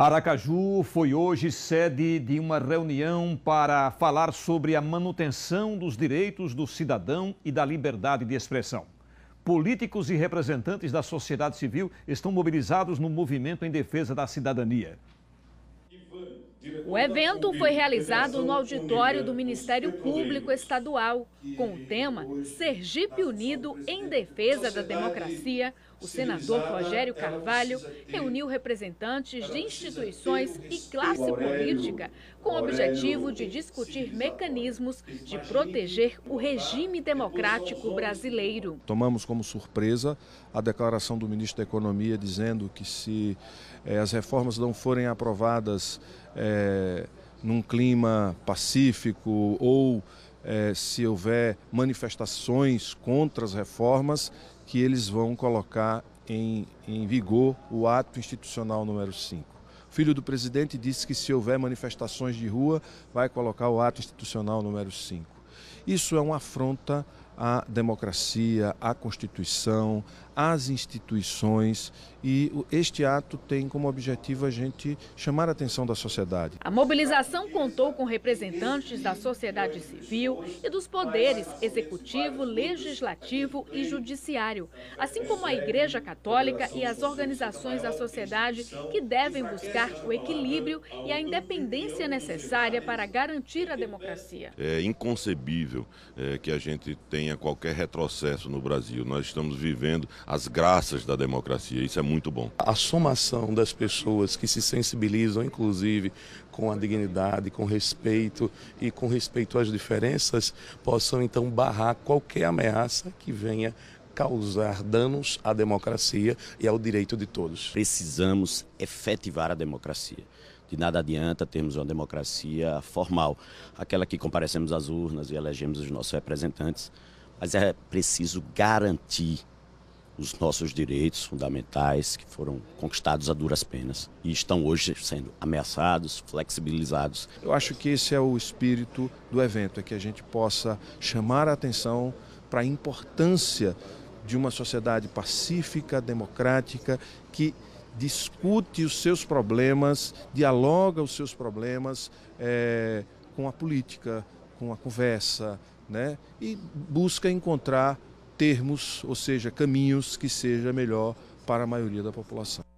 Aracaju foi hoje sede de uma reunião para falar sobre a manutenção dos direitos do cidadão e da liberdade de expressão. Políticos e representantes da sociedade civil estão mobilizados no movimento em defesa da cidadania. O evento foi realizado no auditório do Ministério Público Estadual, com o tema Sergipe Unido em Defesa da Democracia. O senador Rogério Carvalho reuniu representantes de instituições e classe política com o objetivo de discutir mecanismos de proteger o regime democrático brasileiro. Tomamos como surpresa a declaração do ministro da Economia dizendo que se eh, as reformas não forem aprovadas é, num clima pacífico ou é, se houver manifestações contra as reformas, que eles vão colocar em, em vigor o ato institucional número 5 filho do presidente disse que se houver manifestações de rua, vai colocar o ato institucional número 5. Isso é uma afronta à democracia, à Constituição, às instituições e este ato tem como objetivo a gente chamar a atenção da sociedade. A mobilização contou com representantes da sociedade civil e dos poderes executivo, legislativo e judiciário, assim como a Igreja Católica e as organizações da sociedade que devem buscar o equilíbrio e a independência necessária para garantir a democracia. É inconcebível é, que a gente tenha tenha qualquer retrocesso no Brasil. Nós estamos vivendo as graças da democracia, isso é muito bom. A somação das pessoas que se sensibilizam, inclusive, com a dignidade, com respeito e com respeito às diferenças, possam então barrar qualquer ameaça que venha causar danos à democracia e ao direito de todos. Precisamos efetivar a democracia. De nada adianta termos uma democracia formal, aquela que comparecemos às urnas e elegemos os nossos representantes. Mas é preciso garantir os nossos direitos fundamentais que foram conquistados a duras penas e estão hoje sendo ameaçados, flexibilizados. Eu acho que esse é o espírito do evento, é que a gente possa chamar a atenção para a importância de uma sociedade pacífica, democrática, que discute os seus problemas, dialoga os seus problemas é, com a política, com a conversa, né? E busca encontrar termos, ou seja, caminhos que seja melhor para a maioria da população.